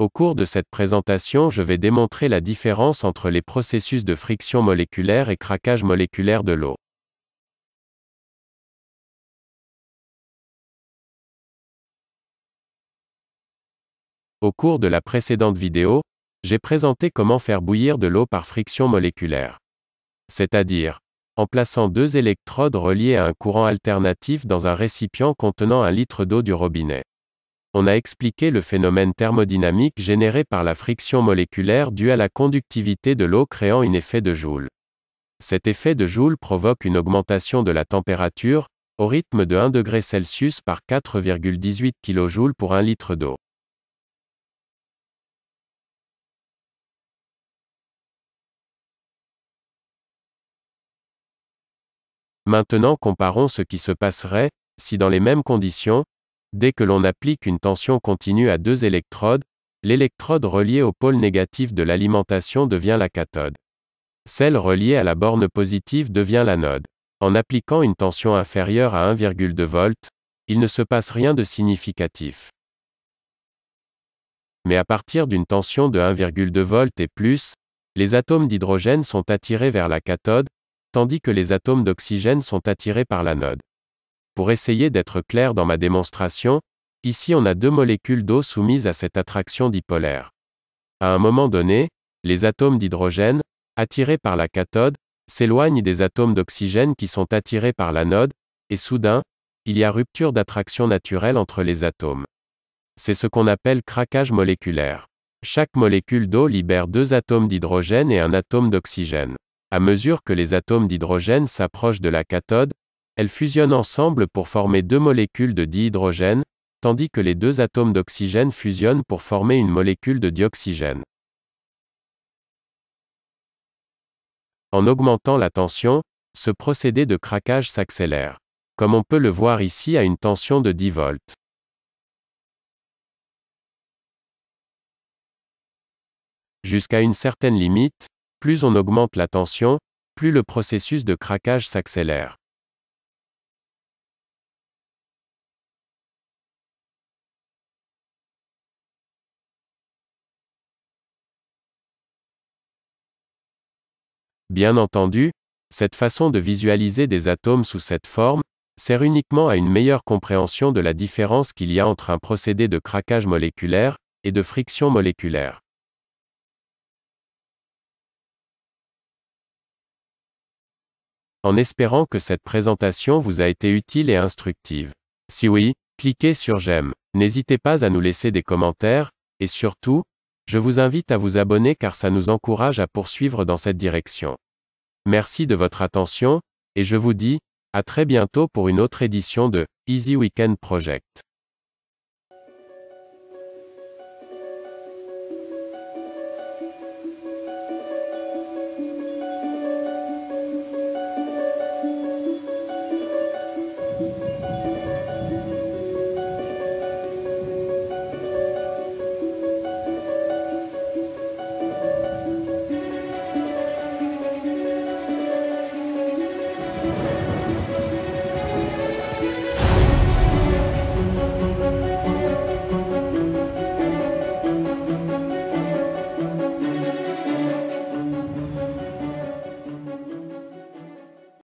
Au cours de cette présentation, je vais démontrer la différence entre les processus de friction moléculaire et craquage moléculaire de l'eau. Au cours de la précédente vidéo, j'ai présenté comment faire bouillir de l'eau par friction moléculaire. C'est-à-dire, en plaçant deux électrodes reliées à un courant alternatif dans un récipient contenant un litre d'eau du robinet on a expliqué le phénomène thermodynamique généré par la friction moléculaire due à la conductivité de l'eau créant un effet de Joule. Cet effet de Joule provoque une augmentation de la température, au rythme de 1 degré Celsius par 4,18 kJ pour 1 litre d'eau. Maintenant comparons ce qui se passerait, si dans les mêmes conditions, Dès que l'on applique une tension continue à deux électrodes, l'électrode reliée au pôle négatif de l'alimentation devient la cathode. Celle reliée à la borne positive devient l'anode. En appliquant une tension inférieure à 1,2 V, il ne se passe rien de significatif. Mais à partir d'une tension de 1,2 V et plus, les atomes d'hydrogène sont attirés vers la cathode, tandis que les atomes d'oxygène sont attirés par l'anode. Pour essayer d'être clair dans ma démonstration, ici on a deux molécules d'eau soumises à cette attraction dipolaire. À un moment donné, les atomes d'hydrogène, attirés par la cathode, s'éloignent des atomes d'oxygène qui sont attirés par l'anode, et soudain, il y a rupture d'attraction naturelle entre les atomes. C'est ce qu'on appelle craquage moléculaire. Chaque molécule d'eau libère deux atomes d'hydrogène et un atome d'oxygène. À mesure que les atomes d'hydrogène s'approchent de la cathode, elles fusionnent ensemble pour former deux molécules de dihydrogène, tandis que les deux atomes d'oxygène fusionnent pour former une molécule de dioxygène. En augmentant la tension, ce procédé de craquage s'accélère, comme on peut le voir ici à une tension de 10 volts. Jusqu'à une certaine limite, plus on augmente la tension, plus le processus de craquage s'accélère. Bien entendu, cette façon de visualiser des atomes sous cette forme sert uniquement à une meilleure compréhension de la différence qu'il y a entre un procédé de craquage moléculaire et de friction moléculaire. En espérant que cette présentation vous a été utile et instructive. Si oui, cliquez sur j'aime. N'hésitez pas à nous laisser des commentaires, et surtout, je vous invite à vous abonner car ça nous encourage à poursuivre dans cette direction. Merci de votre attention, et je vous dis, à très bientôt pour une autre édition de Easy Weekend Project.